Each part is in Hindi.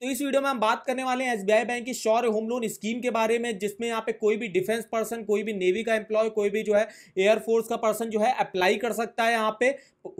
तो इस वीडियो में हम बात करने वाले हैं एसबीआई बैंक की शौर्य होम लोन स्कीम के बारे में जिसमें यहाँ पे कोई भी डिफेंस पर्सन कोई भी नेवी का एम्प्लॉय कोई भी जो है एयरफोर्स का पर्सन जो है अप्लाई कर सकता है यहाँ पे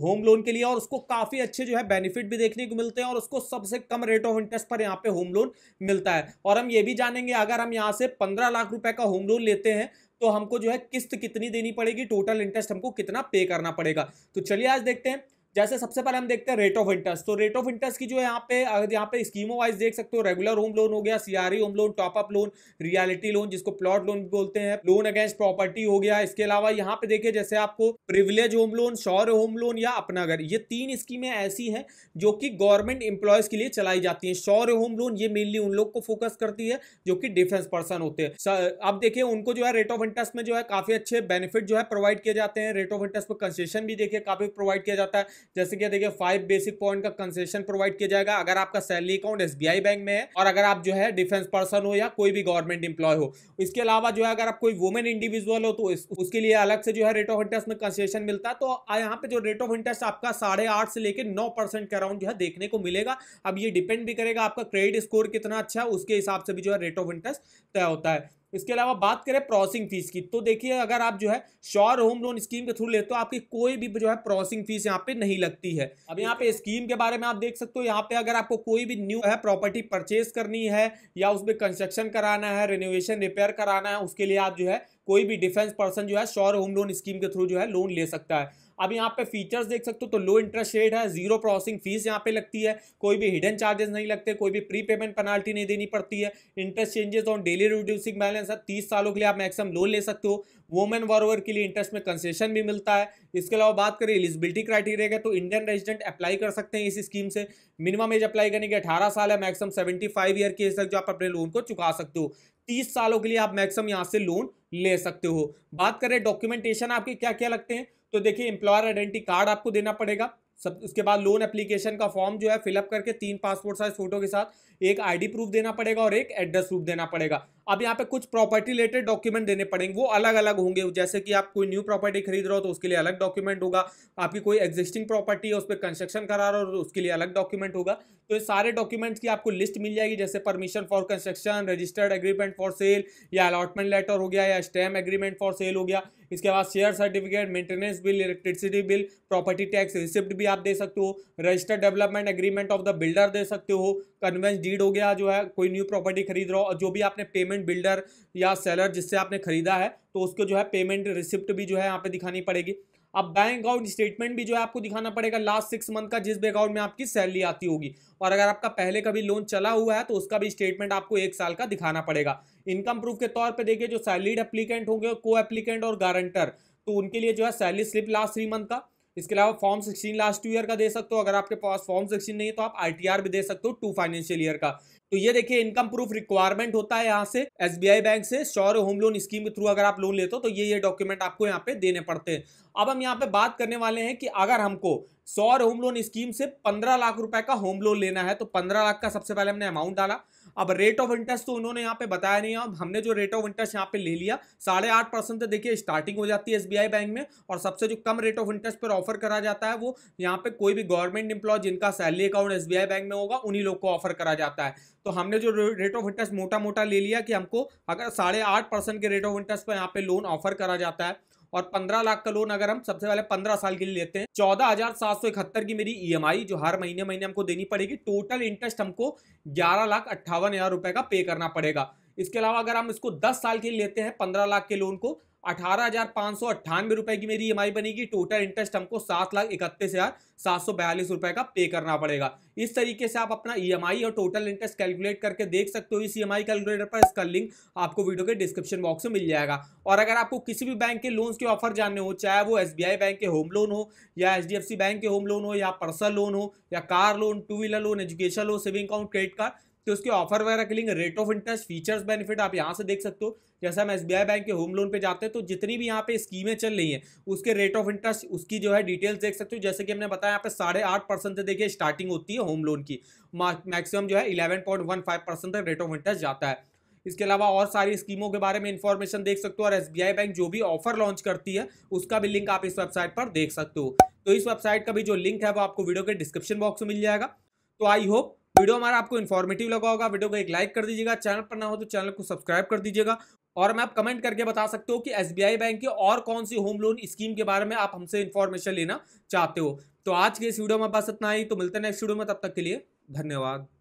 होम लोन के लिए और उसको काफ़ी अच्छे जो है बेनिफिट भी देखने को मिलते हैं और उसको सबसे कम रेट ऑफ इंटरेस्ट पर यहाँ पे होम लोन मिलता है और हम ये भी जानेंगे अगर हम यहाँ से पंद्रह लाख रुपए का होम लोन लेते हैं तो हमको जो है किस्त कितनी देनी पड़ेगी टोटल इंटरेस्ट हमको कितना पे करना पड़ेगा तो चलिए आज देखते हैं जैसे सबसे पहले हम देखते हैं रेट ऑफ इंटरेस्ट तो रेट ऑफ इंटरेस्ट की जो है यहाँ पे अगर यहाँ पे स्कीमो वाइज देख सकते हो रेगुलर होम लोन हो गया CRE home loan top up loan reality loan जिसको प्लॉट लोन बोलते हैं लोन अगेंस्ट प्रॉपर्टी हो गया इसके अलावा यहाँ पे देखिए जैसे आपको privilege home loan Shaurya home loan या अपना घर ये तीन स्कीमें ऐसी हैं जो कि गवर्नमेंट एम्प्लॉयज के लिए चलाई जाती है शौर्य होम लोन ये मेनली उन लोग को फोकस करती है जो कि डिफेंस पर्सन होते हैं अब देखिए उनको जो है रेट ऑफ इंटरेस्ट में जो है काफी अच्छे बेनिफिट जो है प्रोवाइड किए जाते हैं रेट ऑफ इंटरेस्ट पर कंसेशन भी देखिए काफी प्रोवाइड किया जाता है जैसे कि देखिए फाइव बेसिक पॉइंट का कंसेशन प्रोवाइड किया जाएगा अगर आपका सैलरी अकाउंट एस बैंक में है और अगर आप जो है डिफेंस पर्सन हो या कोई भी गवर्नमेंट इंप्लॉय हो इसके अलावा जो है अगर आप कोई वुमेन इंडिविजुअल हो तो उसके लिए अलग से जो है रेट ऑफ इंटरेस्ट में कंसेशन मिलता है तो यहाँ पे जो रेट ऑफ इंटरेस्ट आपका साढ़े आठ से लेकर नौ परसेंट का अराउंड जो है देखने को मिलेगा अब ये डिपेंड भी करेगा आपका क्रेडिट स्कोर कितना अच्छा है उसके हिसाब से भी जो है रेट ऑफ इंटरेस्ट तय होता है इसके अलावा बात करें प्रोसेसिंग फीस की तो देखिए अगर आप जो है श्योर होम लोन स्कीम के थ्रू लेते हो आपकी कोई भी जो है प्रोसेसिंग फीस यहाँ पे नहीं लगती है अब यहाँ पे स्कीम के बारे में आप देख सकते हो यहाँ पे अगर आपको कोई भी न्यू है प्रॉपर्टी परचेज करनी है या उसमें कंस्ट्रक्शन कराना है रिनोवेशन रिपेयर कराना है उसके लिए आप जो है कोई भी डिफेंस पर्सन जो है श्योर होम लोन स्कीम के थ्रू जो है लोन ले सकता है अब यहाँ पे फीचर्स देख सकते हो तो लो इंटरेस्ट रेट है जीरो प्रोसेसिंग फीस यहाँ पे लगती है कोई भी हिडन चार्जेस नहीं लगते कोई भी प्री पेमेंट पेनाल्टी नहीं देनी पड़ती है interest changes on daily reducing balance है तीस सालों के लिए आप मैक्सिमम लोन ले सकते हो वोमेन वॉरवर के लिए इंटरेस्ट में कंसेशन भी मिलता है इसके अलावा बात करें एलिजिबिलिटी क्राइटेरिया का तो इंडियन रेजिडेंट अप्लाई कर सकते हैं इस स्कीम से मिनिमम एज अप्लाई करने के अठारह साल है मैक्सिमम सेवेंटी फाइव ईयर के एज तक जो आप अपने लोन को चुका सकते हो तीस सालों के लिए आप मैक्सिमम यहाँ से लोन ले सकते हो बात करें डॉक्यूमेंटेशन आपके क्या क्या लगते हैं तो देखिए एम्प्लॉयर आइडेंटिटी कार्ड आपको देना पड़ेगा सब उसके बाद लोन एप्लीकेशन का फॉर्म जो है फिलअप करके तीन पासपोर्ट साइज फोटो के साथ एक आईडी प्रूफ देना पड़ेगा और एक एड्रेस प्रूफ देना पड़ेगा अब यहाँ पे कुछ प्रॉपर्टी रिलेटेड डॉक्यूमेंट देने पड़ेंगे वो अलग अलग होंगे जैसे कि आप कोई न्यू प्रॉपर्टी खरीद रहे हो तो उसके लिए अलग डॉक्यूमेंट होगा आपकी कोई एग्जिस्टिंग प्रॉपर्टी है उस पर कंस्ट्रक्शन करा रहा हो तो उसके लिए अलग डॉक्यूमेंट होगा तो ये सारे डॉक्यूमेंट्स की आपको लिस्ट मिल जाएगी जैसे permission for construction registered agreement for sale या अलॉटमेंट लेटर हो गया या स्टैम एग्रीमेंट फॉर सेल हो गया इसके बाद share certificate maintenance bill electricity bill property tax receipt भी आप दे सकते हो registered development agreement of the builder दे सकते हो कन्वेंस डीड हो गया जो है कोई न्यू प्रॉपर्टी खरीद रहा हो और जो भी आपने पेमेंट बिल्डर या सेलर जिससे आपने खरीदा है तो उसको जो है पेमेंट रिसिप्ट भी जो है यहाँ पे दिखानी पड़ेगी अब बैंक अकाउंट स्टेटमेंट भी जो है आपको दिखाना पड़ेगा लास्ट सिक्स मंथ का जिस भी अकाउंट में आपकी सैलरी आती होगी और अगर आपका पहले कभी लोन चला हुआ है तो उसका भी स्टेटमेंट आपको एक साल का दिखाना पड़ेगा इनकम प्रूफ के तौर पे देखिए जो सैलरीड एप्लीकेंट होंगे को एप्लीकेंट और गारंटर तो उनके लिए जो है salary slip last three month का इसके अलावा form sixteen last two year का दे सकते हो अगर आपके पास फॉर्म सिक्सटीन नहीं है तो आप आई भी दे सकते हो टू फाइनेंशियल ईयर का तो ये देखिए इनकम प्रूफ रिक्वायरमेंट होता है यहाँ से एसबीआई बैंक से श्योर होम लोन स्कीम के थ्रू अगर आप लोन लेते हो तो ये ये डॉक्यूमेंट आपको यहाँ पे देने पड़ते हैं अब हम यहाँ पे बात करने वाले हैं कि अगर हमको सौर होम लोन स्कीम से पंद्रह लाख रुपए का होम लोन लेना है तो पंद्रह लाख का सबसे पहले हमने अमाउंट डाला अब रेट ऑफ इंटरेस्ट तो उन्होंने यहाँ पे बताया नहीं अब हमने जो रेट ऑफ इंटरेस्ट यहाँ पे ले लिया साढ़े आठ परसेंट तो देखिए स्टार्टिंग हो जाती है एसबीआई बैंक में और सबसे जो कम रेट ऑफ इंटरेस्ट पर ऑफर करा जाता है वो यहाँ पे कोई भी गवर्नमेंट इंप्लॉय जिनका सैलरी अकाउंट एस बैंक में होगा उन्हीं लोग को ऑफर करा जाता है तो हमने जो रेट ऑफ इंटरेस्ट मोटा मोटा ले लिया कि हमको अगर साढ़े आठ परसेंट के रेट ऑफ इंटरेस्ट पर यहाँ पे लोन ऑफर करा जाता है और 15 लाख का लोन अगर हम सबसे पहले 15 साल के लिए लेते हैं चौदह हजार सात सौ इकहत्तर की मेरी ईएमआई e जो हर महीने महीने हमको देनी पड़ेगी टोटल इंटरेस्ट हमको ग्यारह लाख अट्ठावन हजार रुपए का पे करना पड़ेगा इसके अलावा अगर हम इसको दस साल के लिए लेते हैं पंद्रह लाख के लोन को अठारह सौ अट्ठानवे रुपए की मेरी ई e बनेगी टोटल इंटरेस्ट हमको सात लाख इकतीस हजार सात सौ बयालीस रुपए का पे करना पड़ेगा इस तरीके से आप अपना ई e और टोटल इंटरेस्ट कैलकुलेट करके देख सकते हो इस ई e कैलकुलेटर पर इसका लिंक आपको वीडियो के डिस्क्रिप्शन बॉक्स में मिल जाएगा और अगर आपको किसी भी बैंक के लोन्स के ऑफर जानने हो चाहे वो एस बैंक के होम लोन हो या एच बैंक के होम लोन हो या पर्सनल लोन हो या car loan two wheeler loan education loan saving account credit card तो उसके ऑफर वगैरह के लिए rate of interest features benefit आप यहाँ से देख सकते हो जैसे हम एस बैंक के होम लोन पे जाते हैं तो जितनी भी यहाँ पे स्कीमें चल रही हैं उसके रेट ऑफ इंटरेस्ट उसकी जो है डिटेल्स देख सकते हो जैसे कि हमने बताया यहाँ पे साढ़े आठ परसेंट से देखिए स्टार्टिंग होती है होम लोन की मैक्सिमम जो है eleven point one five percent तक रेट ऑफ इंटरेस्ट जाता है इसके अलावा और सारी स्कीमों के बारे में इन्फॉर्मेशन देख सकते हो और एस बैंक जो भी ऑफर लॉन्च करती है उसका भी लिंक आप इस वेबसाइट पर देख सकते हो तो इस वेबसाइट का भी जो लिंक है वो आपको वीडियो के डिस्क्रिप्शन बॉक्स में मिल जाएगा तो आई होप वीडियो हमारा आपको इन्फॉर्मेटिव लगा होगा वीडियो को एक लाइक कर दीजिएगा चैनल पर ना हो तो चैनल को सब्सक्राइब कर दीजिएगा और मैं आप कमेंट करके बता सकते हो कि एस बैंक की और कौन सी होम लोन स्कीम के बारे में आप हमसे इन्फॉर्मेशन लेना चाहते हो तो आज के इस वीडियो में बस इतना ही तो मिलते हैं नेक्स्ट वीडियो में तब तक के लिए धन्यवाद